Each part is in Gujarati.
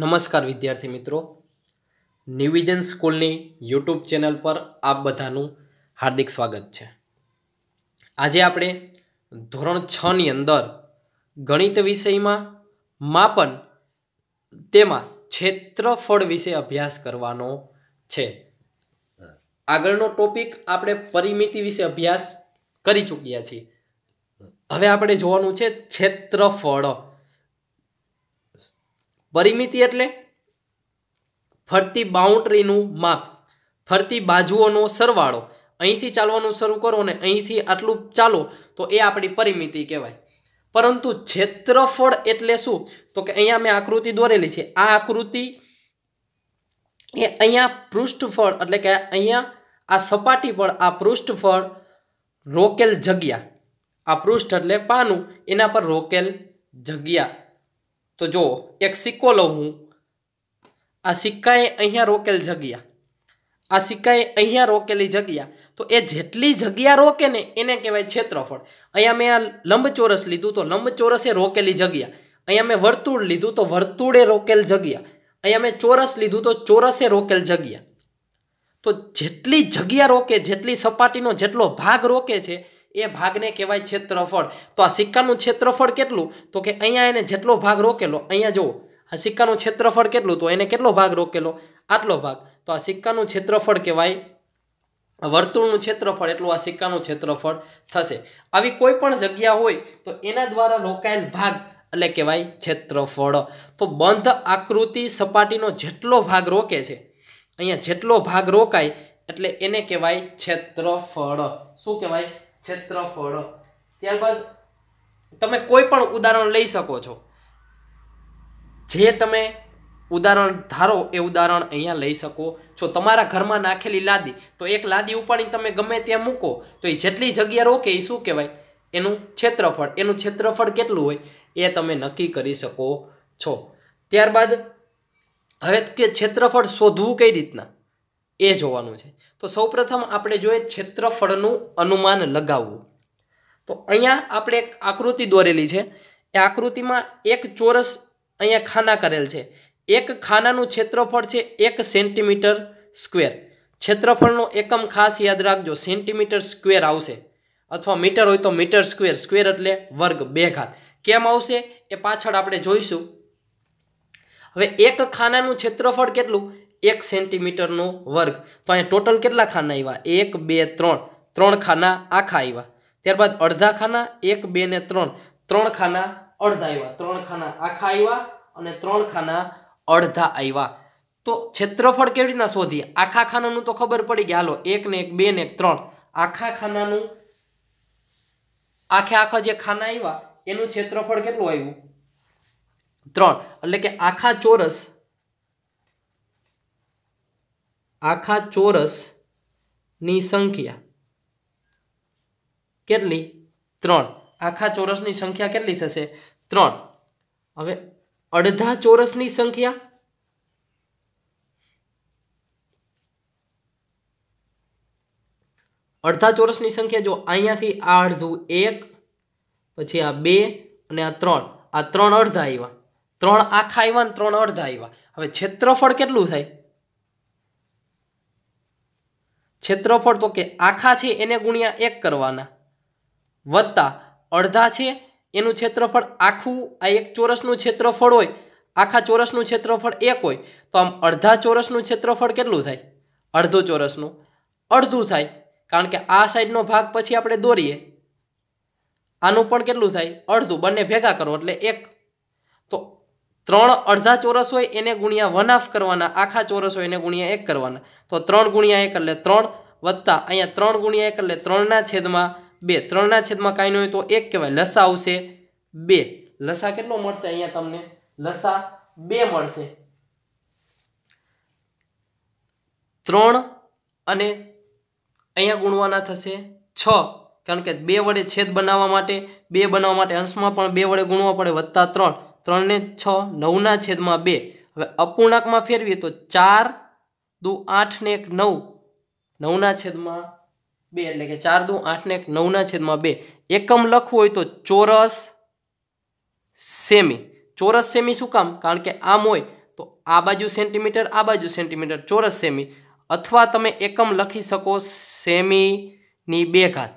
નમસ્કાર વિદ્યાર્થી મિત્રો નિવિજન સ્કૂલની યુટ્યુબ ચેનલ પર આપ બધાનું હાર્દિક સ્વાગત છે આજે આપણે ધોરણ છની અંદર ગણિત વિષયમાં માપન તેમાં ક્ષેત્રફળ વિશે અભ્યાસ કરવાનો છે આગળનો ટોપિક આપણે પરિમિતિ વિશે અભ્યાસ કરી ચૂક્યા છીએ હવે આપણે જોવાનું છે ક્ષેત્રફળ પરિમિતિ એટલે ફરતી બાઉન્ડ્રીનું માપ ફરતી બાજુઓનો સરવાળો અહીંથી ચાલવાનું શરૂ કરો અને અહીંથી આટલું ચાલો તો એ આપણી પરિમિતિ કહેવાય પરંતુ ક્ષેત્રફળ એટલે શું તો કે અહીંયા મેં આકૃતિ દોરેલી છે આ આકૃતિ એ અહીંયા પૃષ્ઠફળ એટલે કે અહીંયા આ સપાટી પર આ પૃષ્ઠફળ રોકેલ જગ્યા આ પૃષ્ઠ એટલે પાનું એના પર રોકેલ જગ્યા તો જો એક સિક્કો લઉં હું આ સિક્કાએ અહીંયા રોકેલ જગ્યા આ સિક્કાએ અહીંયા રોકેલી જગ્યા તો એ જેટલી જગ્યા રોકે ને એને કહેવાય ક્ષેત્રફળ અહીંયા મેં આ લંબચોરસ લીધું તો લંબચોરસે રોકેલી જગ્યા અહીંયા મેં વર્તુળ લીધું તો વર્તુળે રોકેલ જગ્યા અહીંયા મેં ચોરસ લીધું તો ચોરસે રોકેલ જગ્યા તો જેટલી જગ્યા રોકે જેટલી સપાટીનો જેટલો ભાગ રોકે છે એ ભાગને કહેવાય ક્ષેત્રફળ તો આ સિક્કાનું ક્ષેત્રફળ કેટલું તો કે અહીંયા એને જેટલો ભાગ રોકેલો અહીંયા જુઓ આ સિક્કાનું ક્ષેત્રફળ કેટલું તો એને કેટલો ભાગ રોકેલો આટલો ભાગ તો આ સિક્કાનું ક્ષેત્રફળ કહેવાય વર્તુળનું ક્ષેત્રફળ એટલું આ સિક્કાનું ક્ષેત્રફળ થશે આવી કોઈ પણ જગ્યા હોય તો એના દ્વારા રોકાયેલ ભાગ એટલે કહેવાય ક્ષેત્રફળ તો બંધ આકૃતિ સપાટીનો જેટલો ભાગ રોકે છે અહીંયા જેટલો ભાગ રોકાય એટલે એને કહેવાય ક્ષેત્રફળ શું કહેવાય ક્ષેત્રફળ ત્યારબાદ તમે કોઈ પણ ઉદાહરણ લઈ શકો છો જે તમે ઉદાહરણ ધારો એ ઉદાહરણ અહીંયા લઈ શકો છો તમારા ઘરમાં નાખેલી લાદી તો એક લાદી ઉપાડી તમે ગમે ત્યાં મૂકો તો એ જેટલી જગ્યા રોકે એ શું કહેવાય એનું ક્ષેત્રફળ એનું ક્ષેત્રફળ કેટલું હોય એ તમે નક્કી કરી શકો છો ત્યારબાદ હવે કે ક્ષેત્રફળ શોધવું કઈ રીતના એ જોવાનું છે તો સૌપ્રથમ આપણે જોઈએ ક્ષેત્રફળનું અનુમાન લગાવવું તો અહીંયા આપણે એક આકૃતિ દોરેલી છે એ આકૃતિમાં એક ચોરસ અહીંયા ખાના કરેલ છે એક ખાનાનું ક્ષેત્રફળ છે એક સેન્ટીમીટર સ્ક્વેર ક્ષેત્રફળનો એકમ ખાસ યાદ રાખજો સેન્ટીમીટર સ્ક્વેર આવશે અથવા મીટર હોય તો મીટર સ્ક્વેર સ્ક્વેર એટલે વર્ગ બે ઘાત કેમ આવશે એ પાછળ આપણે જોઈશું હવે એક ખાનાનું ક્ષેત્રફળ કેટલું એક સેન્ટીમીટરનો વર્ગ તો અહીંયા ટોટલ કેટલા ખાના આવ્યા એક બે ત્રણ ત્રણ ખાના આખા આવ્યા ત્યારબાદ અડધા ખાના એક બે ને ત્રણ ત્રણ ખાના અડધા આવ્યા ત્રણ ખાના આખા આવ્યા અને ત્રણ ખાના અડધા આવ્યા તો ક્ષેત્રફળ કેવી રીતના શોધીએ આખા ખાનાનું તો ખબર પડી ગઈ હાલો એક ને એક બે ને ત્રણ આખા ખાનાનું આખે આખા જે ખાના આવ્યા એનું ક્ષેત્રફળ કેટલું આવ્યું ત્રણ એટલે કે આખા ચોરસ આખા ચોરસની સંખ્યા કેટલી ત્રણ આખા ચોરસની સંખ્યા કેટલી થશે ત્રણ હવે અડધા ચોરસની સંખ્યા અડધા ચોરસની સંખ્યા જો અહીંયાથી આ અડધું એક પછી આ બે અને આ ત્રણ આ ત્રણ અડધા આવ્યા ત્રણ આખા આવ્યા ને ત્રણ અડધા આવ્યા હવે ક્ષેત્રફળ કેટલું થાય ક્ષેત્રફળ તો કે આખા છે એને ગુણ્યા એક કરવાના વત્તા અડધા છે એનું ક્ષેત્રફળ આખું આ એક ચોરસનું ક્ષેત્રફળ હોય આખા ચોરસનું ક્ષેત્રફળ એક હોય તો આમ અડધા ચોરસનું ક્ષેત્રફળ કેટલું થાય અડધો ચોરસનું અડધું થાય કારણ કે આ સાઈડનો ભાગ પછી આપણે દોરીએ આનું પણ કેટલું થાય અડધું બંને ભેગા કરો એટલે એક ત્રણ અડધા ચોરસ હોય એને ગુણ્યા વન હાફ કરવાના આખા ચોરસ હોય એને ગુણ્યા એક કરવાના તો ત્રણ ગુણ્યા એક એટલે ત્રણ વત્તા અહીંયા ત્રણ ગુણ્યા એક એટલે ત્રણના છેદમાં બે ત્રણના છેદમાં કાંઈ ન હોય તો એક કહેવાય લસા આવશે બે લસા કેટલો મળશે અહીંયા તમને લસા બે મળશે ત્રણ અને અહીંયા ગુણવાના થશે છ કારણ કે બે વડે છેદ બનાવવા માટે બે બનાવવા માટે અંશમાં પણ બે વડે ગુણવા પડે વત્તા ત્રણ ત્રણને છ નવના છેદમાં બે હવે અપૂર્ણાંકમાં ફેરવીએ તો ચાર દુ આઠ ને એક નવ નવના છેદમાં બે એટલે કે ચાર દુ આઠ ને એક નવના છેદમાં બે એકમ લખવું હોય તો ચોરસ સેમી ચોરસ સેમી શું કામ કારણ કે આમ હોય તો આ બાજુ સેન્ટીમીટર આ બાજુ સેન્ટીમીટર ચોરસ સેમી અથવા તમે એકમ લખી શકો સેમીની બે ઘાત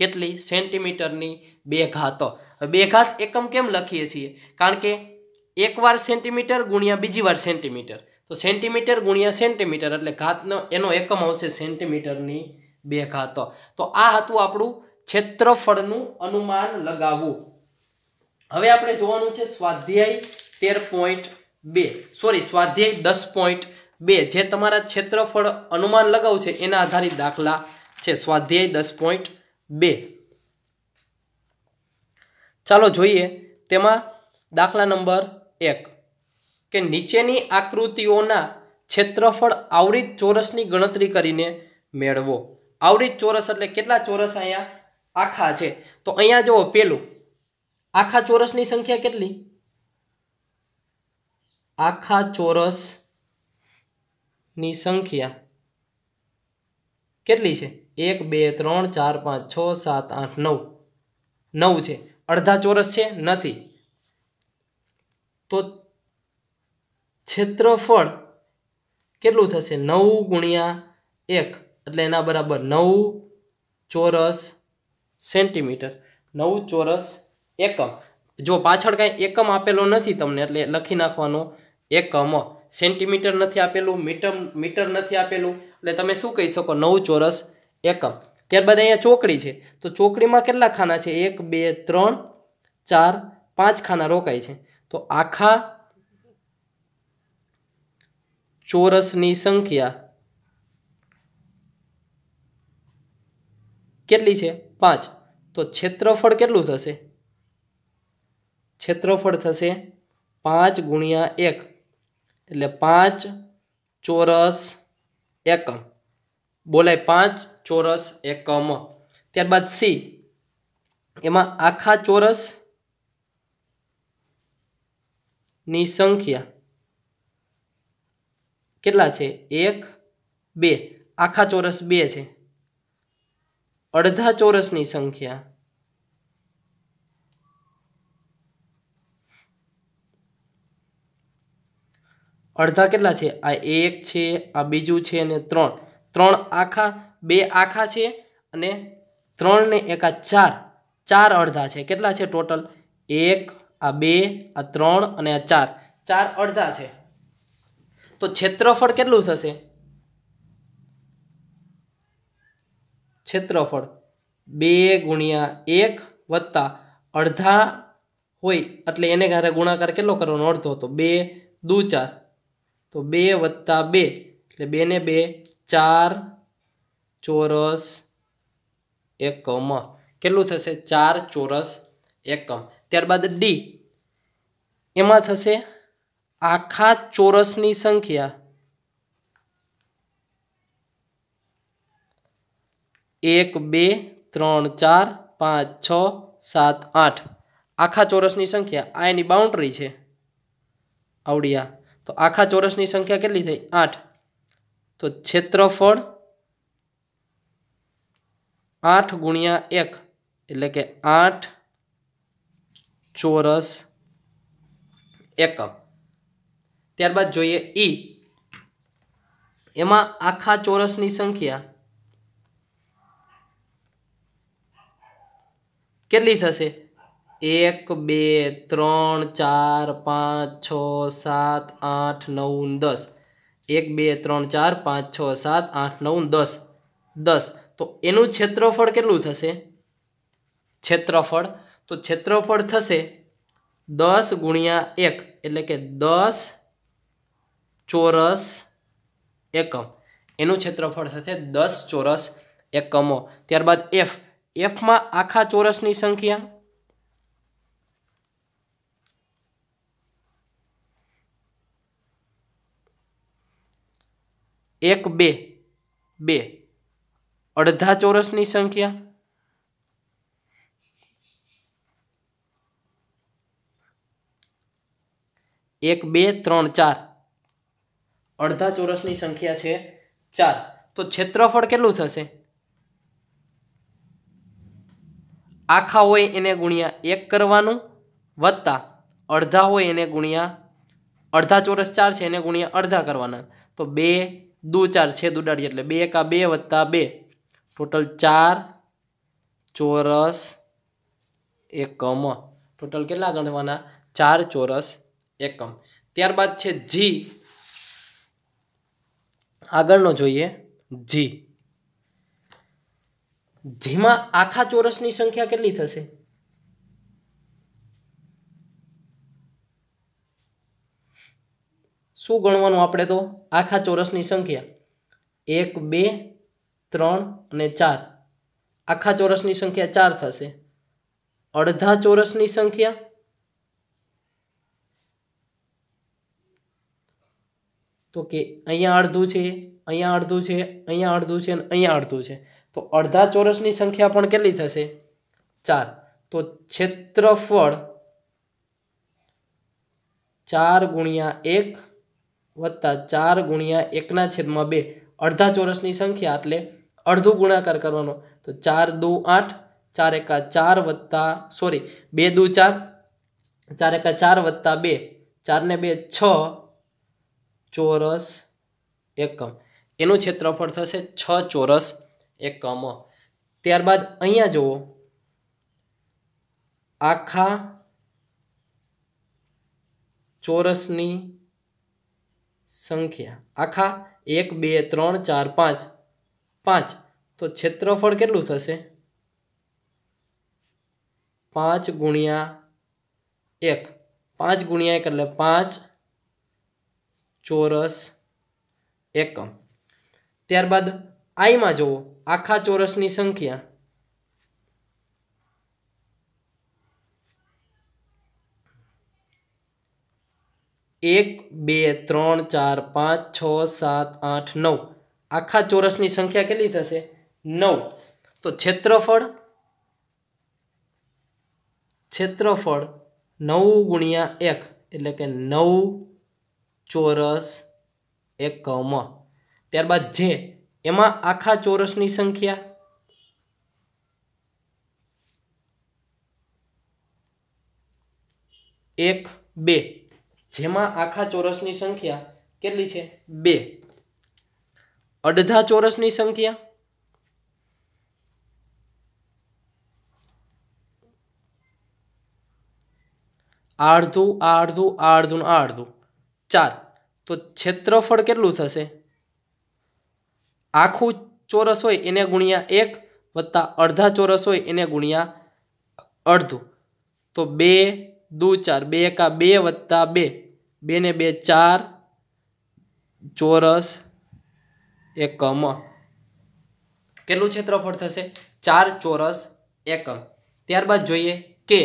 કેટલી સેન્ટીમીટરની બે ઘાતો બે ઘાત એકમ કેમ લખીએ છીએ કારણ કે એકવાર સેન્ટીમીટર ગુણ્યા બીજી વાર સેન્ટીમીટર તો સેન્ટીમીટર ગુણ્યા સેન્ટીમીટર એટલે ઘાતનો એનો એકમ આવશે સેન્ટીમીટરની બે ઘાતો તો આ હતું આપણું ક્ષેત્રફળનું અનુમાન લગાવવું હવે આપણે જોવાનું છે સ્વાધ્યાય તેર પોઈન્ટ બે સોરી સ્વાધ્યાય દસ પોઈન્ટ બે જે તમારા ક્ષેત્રફળ અનુમાન લગાવવું છે એના આધારિત દાખલા છે સ્વાધ્યાય દસ પોઈન્ટ બે ચાલો જોઈએ તેમાં દાખલા નંબર એક કે નીચેની આકૃતિઓના ક્ષેત્રફળ આવરિત ચોરસની ગણતરી કરીને મેળવો આવરિત ચોરસ એટલે કેટલા ચોરસ અહીંયા આખા છે તો અહીંયા જુઓ પેલું આખા ચોરસની સંખ્યા કેટલી આખા ચોરસની સંખ્યા કેટલી છે એક બે ત્રણ ચાર પાંચ છ સાત આઠ નવ નવ છે અડધા ચોરસ છે નથી તો ક્ષેત્રફળ કેટલું થશે નવ ગુણ્યા એક એટલે એના બરાબર નવ ચોરસ સેન્ટીમીટર નવ ચોરસ એકમ જો પાછળ કાંઈ એકમ આપેલો નથી તમને એટલે લખી નાખવાનો એકમ સેન્ટીમીટર નથી આપેલું મીટર મીટર નથી આપેલું એટલે તમે શું કહી શકો નવ ચોરસ એકમ ત્યારબાદ અહીંયા ચોકડી છે તો ચોકડીમાં કેટલા ખાના છે એક બે ત્રણ ચાર પાંચ ખાના રોકાય છે તો આખા ચોરસની સંખ્યા કેટલી છે પાંચ તો ક્ષેત્રફળ કેટલું થશે ક્ષેત્રફળ થશે પાંચ ગુણ્યા એક એટલે પાંચ ચોરસ એકમ બોલાય પાંચ ચોરસ એકમ ત્યારબાદ સી એમાં આખા ચોરસ ની સંખ્યા કેટલા છે એક બે આખા ચોરસ બે છે અડધા ચોરસની સંખ્યા અડધા કેટલા છે આ એક છે આ બીજું છે અને ત્રણ ત્રણ આખા બે આખા છે અને ત્રણને એકા ચાર ચાર અડધા છે કેટલા છે ટોટલ એક આ બે આ ત્રણ અને આ ચાર ચાર અડધા છે તો ક્ષેત્રફળ કેટલું થશે ક્ષેત્રફળ બે ગુણ્યા એક વત્તા અડધા હોય એટલે એને ઘરે ગુણાકાર કેટલો કરવાનો અડધો તો બે દુ ચાર તો બે વત્તા બે એટલે બેને બે ચાર ચોરસ એકમ કેટલું થશે ચાર ચોરસ એકમ ત્યારબાદ ડી એમાં થશે આખા ચોરસની સંખ્યા એક બે ત્રણ ચાર પાંચ છ સાત આઠ આખા ચોરસની સંખ્યા આ એની બાઉન્ડ્રી છે આવડિયા તો આખા ચોરસની સંખ્યા કેટલી થઈ આઠ તો ક્ષેત્રફળ આઠ ગુણ્યા એક એટલે કે આઠ ચોરસ એકમ ત્યારબાદ જોઈએ ઈ e. એમાં આખા ચોરસની સંખ્યા કેટલી થશે એક બે ત્રણ ચાર પાંચ છ સાત આઠ નવ દસ એક બે ત્રણ ચાર પાંચ છ સાત આઠ નવ દસ દસ તો એનું ક્ષેત્રફળ કેટલું થશે ક્ષેત્રફળ તો ક્ષેત્રફળ થશે દસ ગુણ્યા એક એટલે કે દસ ચોરસ એકમ એનું ક્ષેત્રફળ થશે દસ ચોરસ એકમો ત્યારબાદ એફ એફમાં આખા ચોરસની સંખ્યા એક બે બે અડધા ચોરસની સંખ્યા એક બે ત્રણ ચાર અડધા ચોરસની સંખ્યા છે ચાર તો ક્ષેત્રફળ કેટલું થશે આખા હોય એને ગુણ્યા એક કરવાનું વત્તા અડધા હોય એને ગુણ્યા અડધા ચોરસ ચાર છે એને ગુણ્યા અડધા કરવાના તો બે દુ ચાર છેદ ઉડાડીએ એટલે બે એકા બે વત્તા બે ટોટલ ચાર ચોરસ એકમ ટોટલ કેટલા ગણવાના ચાર ચોરસ એકમ ત્યારબાદ છે જી આગળનો જોઈએ જી જીમાં આખા ચોરસની સંખ્યા કેટલી થશે શું ગણવાનું આપણે તો આખા ચોરસની સંખ્યા એક બે ત્રણ અને ચાર આખા ચોરસની સંખ્યા ચાર થશે અડધા ચોરસની સંખ્યા તો કે અહીંયા અડધું છે અહીંયા અડધું છે અહીંયા અડધું છે અને અહીંયા અડધું છે તો અડધા ચોરસની સંખ્યા પણ કેટલી થશે ચાર તો ક્ષેત્રફળ ચાર ગુણ્યા એક વત્તા ચાર ગુણ્યા એકના છેદમાં બે અડધા ચોરસની સંખ્યા એટલે અડધું ગુણાકાર કરવાનો તો ચાર દુ આઠ ચાર એકા ચાર વત્તા સોરી બે દુ ચાર ચાર એકા ચાર વત્તા બે ચારને બે છ ચોરસ એકમ એનું ક્ષેત્રફળ થશે છ ચોરસ એકમ ત્યારબાદ અહીંયા જુઓ આખા ચોરસની સંખ્યા આખા એક બે ત્રણ ચાર પાંચ પાંચ તો ક્ષેત્રફળ કેટલું થશે પાંચ ગુણ્યા એક પાંચ ગુણ્યા એક એટલે પાંચ ચોરસ એકમ ત્યારબાદ આઈમાં જુઓ આખા ચોરસની સંખ્યા એક બે ત્રણ ચાર પાંચ છ સાત આઠ નવ આખા ચોરસની સંખ્યા કેટલી થશે નવ તો ક્ષેત્રફળ ક્ષેત્રફળ નવ ગુણ્યા એક એટલે કે નવ ચોરસ એકમ ત્યારબાદ જે એમાં આખા ચોરસની સંખ્યા એક બે જેમાં આખા ચોરસની સંખ્યા કેટલી છે બે અડધા ચોરસની સંખ્યા આડધું આડધું આડધું અડધું ચાર તો ક્ષેત્રફળ કેટલું થશે આખું ચોરસ હોય એને ગુણ્યા એક વત્તા અડધા ચોરસ હોય એને ગુણ્યા અડધું તો બે દૂ ચાર બે એકા બે વત્તા બે બે ને બે ચાર ચોરસ એકમ કેટલું ક્ષેત્રફળ થશે ચાર ચોરસ એકમ ત્યારબાદ જોઈએ કે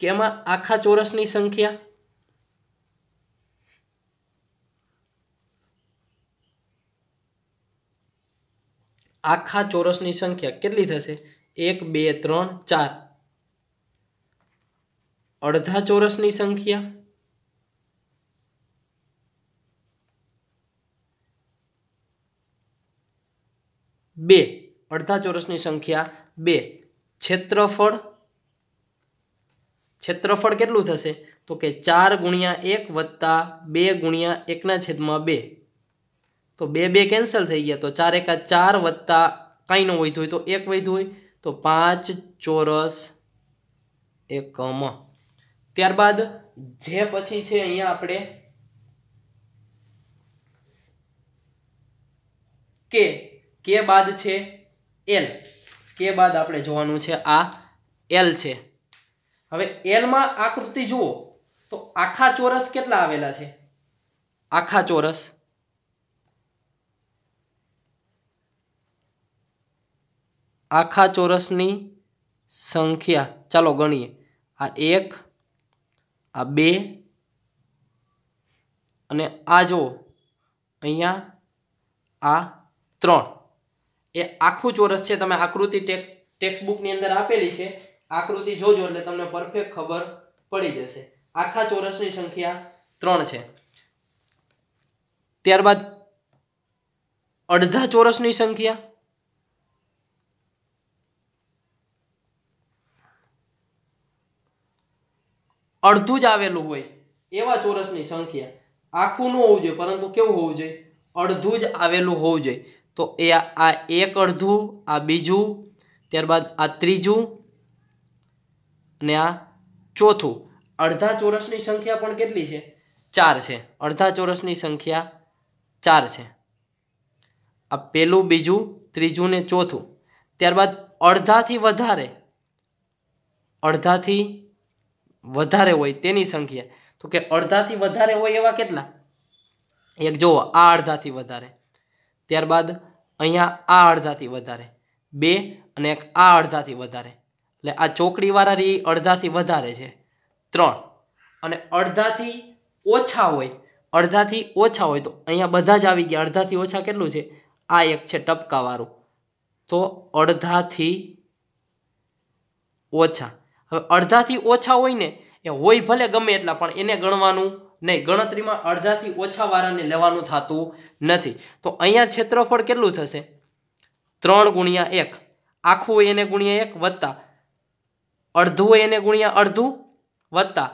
કેમાં આખા ચોરસની સંખ્યા આખા ચોરસની સંખ્યા કેટલી થશે એક બે ત્રણ ચાર અડધા ચોરસની સંખ્યા બે અડધા ચોરસની સંખ્યા બે ક્ષેત્રફળ ક્ષેત્રફળ કેટલું થશે તો કે ચાર ગુણ્યા એક વત્તા બે ગુણ્યા એકના છેદમાં બે તો બે બે કેન્સલ થઈ ગયા તો ચાર એકા ચાર વત્તા કાંઈ ન વધ્યું હોય તો એક વધ્યું હોય તો પાંચ ચોરસ એકમ ત્યારબાદ જે પછી છે અહીંયા આપણે કે કે બાદ છે એલ કે બાદ આપણે જોવાનું છે આ એલ છે હવે એલમાં આકૃતિ જુઓ તો આખા ચોરસ કેટલા આવેલા છે આખા ચોરસ આખા ચોરસની સંખ્યા ચાલો ગણીએ આ એક આ બે અને આ જો અહીંયા આ ત્રણ એ આખું ચોરસ છે તમે આકૃતિ ટેક્સ ટેક્સ્ટ બુકની અંદર આપેલી છે આકૃતિ જોજો એટલે તમને પરફેક્ટ ખબર પડી જશે આખા ચોરસની સંખ્યા ત્રણ છે ત્યારબાદ અડધા ચોરસની સંખ્યા અડધું જ આવેલું હોય એવા ચોરસની સંખ્યા આખું ન હોવું જોઈએ પરંતુ કેવું હોવું જોઈએ અડધું જ આવેલું હોવું જોઈએ તો એ આ એક અડધું આ બીજું ત્યારબાદ આ ત્રીજું અને આ ચોથું અડધા ચોરસની સંખ્યા પણ કેટલી છે ચાર છે અડધા ચોરસની સંખ્યા ચાર છે આ પહેલું બીજું ત્રીજું ને ચોથું ત્યારબાદ અડધાથી વધારે અડધાથી વધારે હોય તેની સંખ્યા તો કે અડધાથી વધારે હોય એવા કેટલા એક જુઓ આ અડધાથી વધારે ત્યારબાદ અહીંયા આ અડધાથી વધારે બે અને એક આ અડધાથી વધારે એટલે આ ચોકડીવાળા રી અડધાથી વધારે છે ત્રણ અને અડધાથી ઓછા હોય અડધાથી ઓછા હોય તો અહીંયા બધા જ આવી ગયા અડધાથી ઓછા કેટલું છે આ એક છે ટપકાવાળું તો અડધાથી ઓછા હવે અડધાથી ઓછા હોય ને એ હોય ભલે ગમે એટલા પણ એને ગણવાનું નહીં ગણતરીમાં અડધાથી ઓછા વાળાને લેવાનું થતું નથી તો અહીંયા ક્ષેત્રફળ કેટલું થશે ત્રણ ગુણ્યા એક આખું હોય એને ગુણ્યા એક વત્તા અડધું હોય એને ગુણ્યા અડધું વત્તા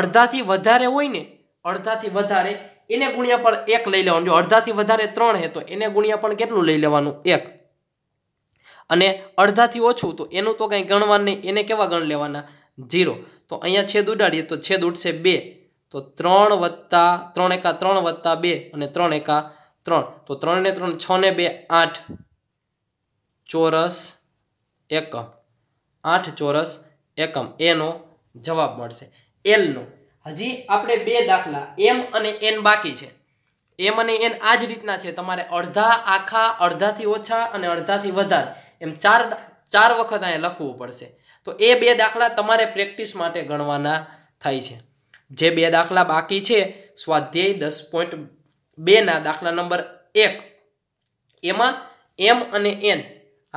અડધાથી વધારે હોય ને અડધાથી વધારે એને ગુણ્યા પણ એક લઈ લેવાનું જો અડધાથી વધારે ત્રણ હે તો એને ગુણ્યા પણ કેટલું લઈ લેવાનું એક અને અડધાથી ઓછું તો એનું તો કંઈ ગણવાનું નહીં એને કેવા ગણ લેવાના ઝીરો તો અહીંયા છેદ ઉડાડીએ તો છેદ ઉડશે બે તો ત્રણ વત્તા ત્રણ એકા ત્રણ વત્તા બે અને ત્રણ એકા ત્રણ તો ત્રણ ને ત્રણ છ ને બે આઠ ચોરસ એકમ આઠ ચોરસ એકમ એનો જવાબ મળશે એલનો હજી આપણે બે દાખલા એમ અને એન બાકી છે એમ અને એન આ જ રીતના છે તમારે અડધા આખા અડધાથી ઓછા અને અડધાથી વધારે એમ ચાર ચાર વખત અહીંયા લખવું પડશે તો એ બે દાખલા તમારે પ્રેક્ટિસ માટે ગણવાના થાય છે જે બે દાખલા બાકી છે સ્વાધ્યાય દસ પોઈન્ટ બેના દાખલા નંબર એક એમાં એમ અને એન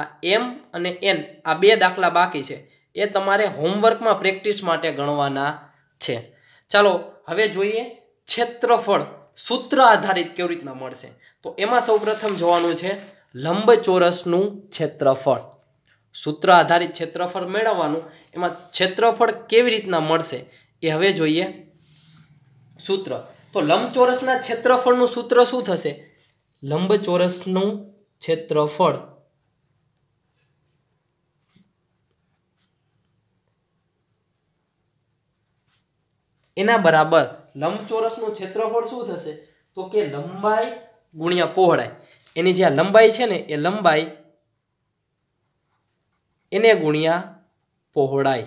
આ એમ અને એન આ બે દાખલા બાકી છે એ તમારે હોમવર્કમાં પ્રેક્ટિસ માટે ગણવાના છે ચાલો હવે જોઈએ ક્ષેત્રફળ સૂત્ર આધારિત કેવી રીતના મળશે તો એમાં સૌપ્રથમ જોવાનું છે લંબચોરસનું ક્ષેત્રફળ સૂત્ર આધારિત ક્ષેત્રફળ મેળવવાનું એમાં ક્ષેત્રફળ કેવી રીતના મળશે એ હવે જોઈએ સૂત્ર તો લંબચોરસના ક્ષેત્રફળનું સૂત્ર શું થશે લંબચોરસનું ક્ષેત્રફળ એના બરાબર લંબચોરસનું ક્ષેત્રફળ શું થશે તો કે લંબાઈ ગુણ્યા પહોળાઈ એની જે આ લંબાઈ છે ને એ લંબાઈ એને ગુણ્યા પહોળાઈ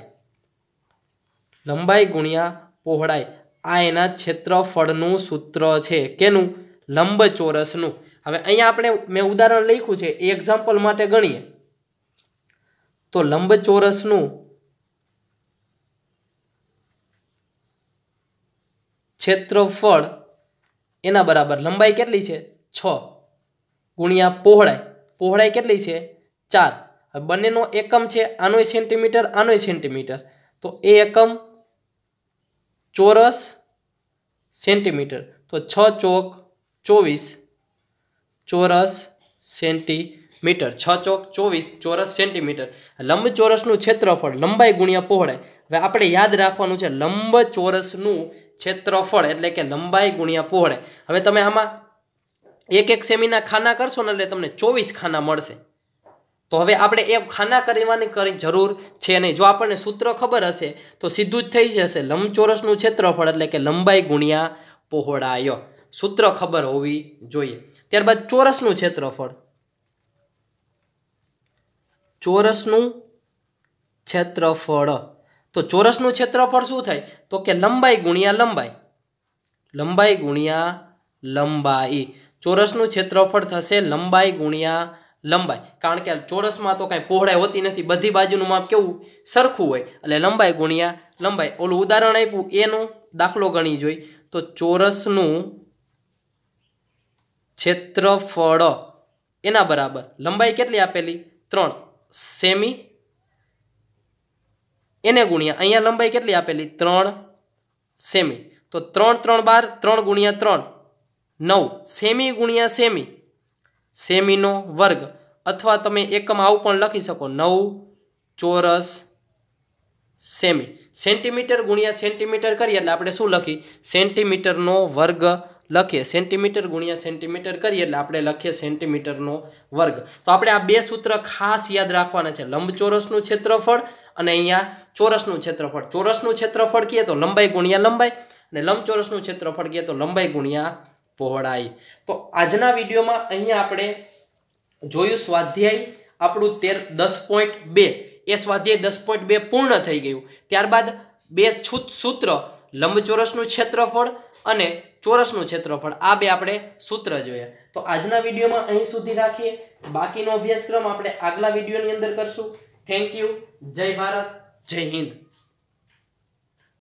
લંબાઈ ગુણ્યા પહોળાઈ આ એના ક્ષેત્રફળનું સૂત્ર છે કેનું લંબચોરસનું હવે અહીંયા આપણે મેં ઉદાહરણ લખ્યું છે એ એક્ઝામ્પલ માટે ગણીએ તો લંબચોરસનું ક્ષેત્રફળ એના બરાબર લંબાઈ કેટલી છે છ ગુણ્યા પહોળાઈ પહોળાઈ કેટલી છે ચાર બંનેનો એકમ છે આનોય સેન્ટીમીટર આનોય સેન્ટીમીટર તો એ એકમ ચોરસ સેન્ટીમીટર તો છ ચોક ચોવીસ ચોરસ સેન્ટીમીટર છ ચોક ચોવીસ ચોરસ સેન્ટીમીટર લંબ ચોરસનું ક્ષેત્રફળ લંબાઈ ગુણ્યા પહોળાઈ હવે આપણે યાદ રાખવાનું છે લંબ ચોરસનું ક્ષેત્રફળ એટલે કે લંબાઈ ગુણ્યા પહોળાઈ હવે તમે આમાં એક એક સેમીના ખાના કરશો ને એટલે તમને ચોવીસ ખાના મળશે તો હવે આપણે એ ખાના કરવાની કરી જરૂર છે નહીં જો આપણને સૂત્ર ખબર હશે તો સીધું જ થઈ જશે લંબચોરસનું ક્ષેત્રફળ એટલે કે લંબાઈ ગુણ્યા પહોળાયો સૂત્ર ખબર હોવી જોઈએ ત્યારબાદ ચોરસનું ક્ષેત્રફળ ચોરસનું ક્ષેત્રફળ તો ચોરસનું ક્ષેત્રફળ શું થાય તો કે લંબાઈ ગુણ્યા લંબાઈ લંબાઈ ગુણ્યા લંબાઈ ચોરસનું ક્ષેત્રફળ થશે લંબાઈ ગુણ્યા લંબાઈ કારણ કે ચોરસમાં તો કાંઈ પહોળાઈ હોતી નથી બધી બાજુનું માપ કેવું સરખું હોય એટલે લંબાઈ ગુણ્યા લંબાઈ ઓલું ઉદાહરણ આપ્યું એનો દાખલો ગણી જોઈ તો ચોરસનું ક્ષેત્રફળ એના બરાબર લંબાઈ કેટલી આપેલી ત્રણ સેમી એને ગુણ્યા અહીંયા લંબાઈ કેટલી આપેલી ત્રણ સેમી તો ત્રણ ત્રણ બાર ત્રણ ગુણ્યા ત્રણ નવ સેમી ગુણ્યા સેમી સેમીનો વર્ગ અથવા તમે એકમ આવું પણ લખી શકો નવ ચોરસ સેમી સેન્ટીમીટર ગુણ્યા સેન્ટીમીટર કરીએ એટલે આપણે શું લખી સેન્ટીમીટરનો વર્ગ લખીએ સેન્ટીમીટર ગુણ્યા સેન્ટીમીટર કરીએ એટલે આપણે લખીએ સેન્ટીમીટરનો વર્ગ તો આપણે આ બે સૂત્ર ખાસ યાદ રાખવાના છે લંબચોરસનું ક્ષેત્રફળ અને અહીંયા ચોરસનું ક્ષેત્રફળ ચોરસનું ક્ષેત્રફળ કહીએ તો લંબાઈ ગુણ્યા લંબાઈ અને લંબચોરસનું ક્ષેત્રફળ કહીએ તો લંબાઈ ગુણ્યા પહોળાઈ તો આજના વિડીયોમાં અહીંયા આપણે જોયું સ્વાધ્યાય આપણું તેર દસ પોઈન્ટ બે એ સ્વાધ્યાય દસ પોઈન્ટ બે પૂર્ણ થઈ ગયું ત્યારબાદ બે છૂત સૂત્ર લંબચોરસનું ક્ષેત્રફળ અને ચોરસનું ક્ષેત્રફળ આ બે આપણે સૂત્ર જોયા તો આજના વિડીયોમાં અહીં સુધી રાખીએ બાકીનો અભ્યાસક્રમ આપણે આગલા વિડીયોની અંદર કરશું થેન્ક યુ જય ભારત જય હિન્દ